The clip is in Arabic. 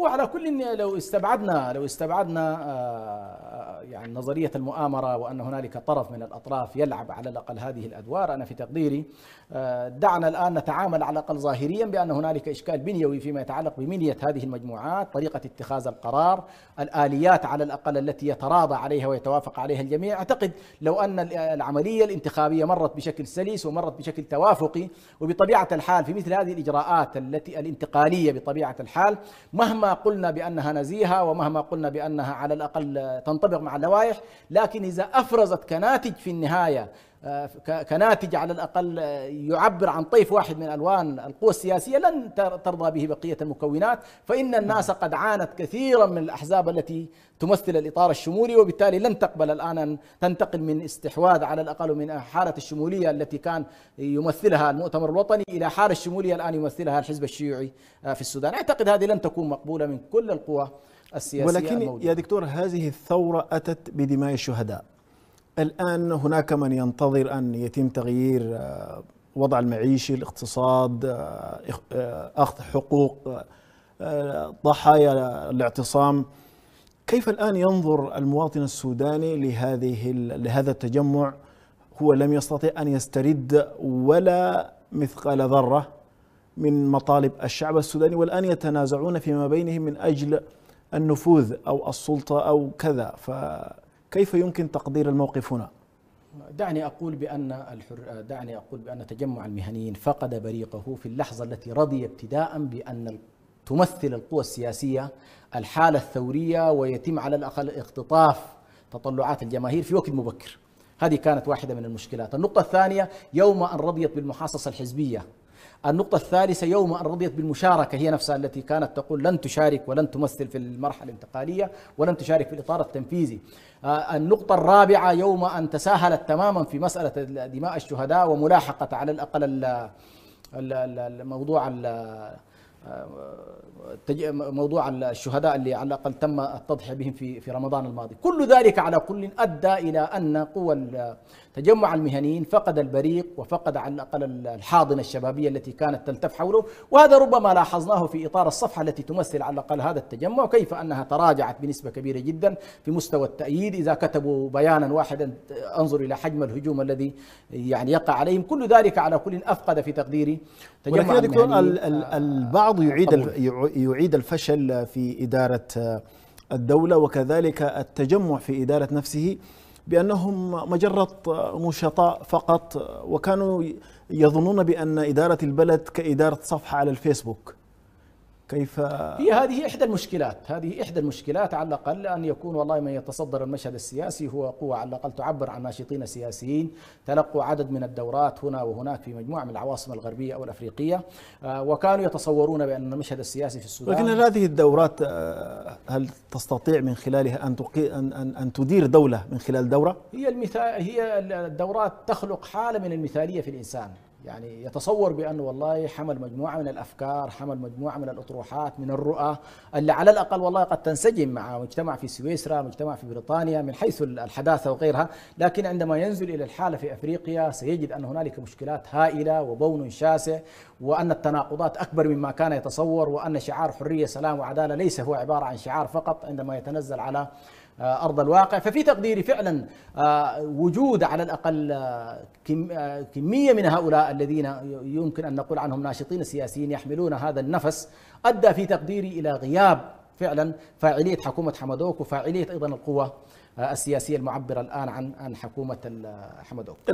وعلى كل لو استبعدنا لو استبعدنا آه، آه، يعني نظريه المؤامره وان هنالك طرف من الاطراف يلعب على الاقل هذه الادوار انا في تقديري آه، دعنا الان نتعامل على الاقل ظاهريا بان هنالك اشكال بنيوي فيما يتعلق ببنيه هذه المجموعات، طريقه اتخاذ القرار، الاليات على الاقل التي يتراضى عليها ويتوافق عليها الجميع، اعتقد لو ان العمليه الانتخابيه مرت بشكل سلس ومرت بشكل توافقي وبطبيعه الحال في مثل هذه الاجراءات التي الانتقاليه بطبيعه الحال مهما مهما قلنا بأنها نزيهة ومهما قلنا بأنها على الأقل تنطبق مع اللوائح لكن إذا أفرزت كناتج في النهاية كناتج على الاقل يعبر عن طيف واحد من الوان القوى السياسيه لن ترضى به بقيه المكونات، فان الناس قد عانت كثيرا من الاحزاب التي تمثل الاطار الشمولي وبالتالي لن تقبل الان ان تنتقل من استحواذ على الاقل من حاله الشموليه التي كان يمثلها المؤتمر الوطني الى حاله الشموليه الان يمثلها الحزب الشيوعي آه، في السودان، اعتقد هذه لن تكون مقبوله من كل القوى السياسيه ولكن الموجودة. يا دكتور هذه الثوره اتت بدماء الشهداء الآن هناك من ينتظر أن يتم تغيير آه، وضع المعيشي الاقتصاد آه، آه، أخذ حقوق ضحايا الاعتصام كيف الآن ينظر المواطن السوداني لهذه لهذا التجمع هو لم يستطع أن يسترد ولا مثقال ذرة من مطالب الشعب السوداني والآن يتنازعون فيما بينهم من أجل النفوذ أو السلطة أو كذا ف كيف يمكن تقدير الموقف هنا؟ دعني أقول بأن الحر... دعني أقول بأن تجمع المهنيين فقد بريقه في اللحظة التي رضي ابتداء بأن تمثل القوى السياسية الحالة الثورية ويتم على الأقل اختطاف تطلعات الجماهير في وقت مبكر هذه كانت واحدة من المشكلات النقطة الثانية يوم أن رضيت بالمحاصصة الحزبية النقطة الثالثة يوم أن رضيت بالمشاركة هي نفسها التي كانت تقول لن تشارك ولن تمثل في المرحلة الانتقالية ولن تشارك في الإطار التنفيذي آه، النقطة الرابعة يوم أن تساهلت تماما في مسألة دماء الشهداء وملاحقة على الأقل الموضوع موضوع الشهداء اللي على الاقل تم التضحيه بهم في في رمضان الماضي، كل ذلك على كل ادى الى ان قوى تجمع المهنيين فقد البريق وفقد على الاقل الحاضنه الشبابيه التي كانت تلتف حوله، وهذا ربما لاحظناه في اطار الصفحه التي تمثل على الاقل هذا التجمع وكيف انها تراجعت بنسبه كبيره جدا في مستوى التأييد، اذا كتبوا بيانا واحدا انظر الى حجم الهجوم الذي يعني يقع عليهم، كل ذلك على كل افقد في تقديري تجمع المهنيين البعض البعض يعيد يعيد الفشل في إدارة آه، الدولة وكذلك التجمع في إدارة نفسه بأنهم مجرة نشطاء فقط آه، وكانوا يظنون بأن إدارة البلد كإدارة صفحة على الفيسبوك كيف هي هذه احدى المشكلات هذه احدى المشكلات على الاقل ان يكون والله من يتصدر المشهد السياسي هو قوه على الاقل تعبر عن ناشطين سياسيين تلقوا عدد من الدورات هنا وهناك في مجموعه من العواصم الغربيه او الافريقيه آه، وكانوا يتصورون بان المشهد السياسي في السودان لكن هذه الدورات آه، هل تستطيع من خلالها ان ان ان, أن تدير دوله من خلال دوره؟ هي المثال هي الدورات تخلق حاله من المثاليه في الانسان يعني يتصور بأنه والله حمل مجموعة من الأفكار حمل مجموعة من الأطروحات من الرؤى اللي على الأقل والله قد تنسجم مع مجتمع في سويسرا مجتمع في بريطانيا من حيث الحداثة وغيرها لكن عندما ينزل إلى الحالة في أفريقيا سيجد أن هنالك مشكلات هائلة وبون شاسع وأن التناقضات أكبر مما كان يتصور وأن شعار حرية سلام وعدالة ليس هو عبارة عن شعار فقط عندما يتنزل على آه، ارض الواقع ففي تقديري فعلا آه، وجود على الاقل آه، كميه من هؤلاء الذين يمكن ان نقول عنهم ناشطين سياسيين يحملون هذا النفس ادى في تقديري الى غياب فعلا فاعليه حكومه حمدوك وفاعليه ايضا القوى السياسيه المعبره الان عن عن حكومه حمدوك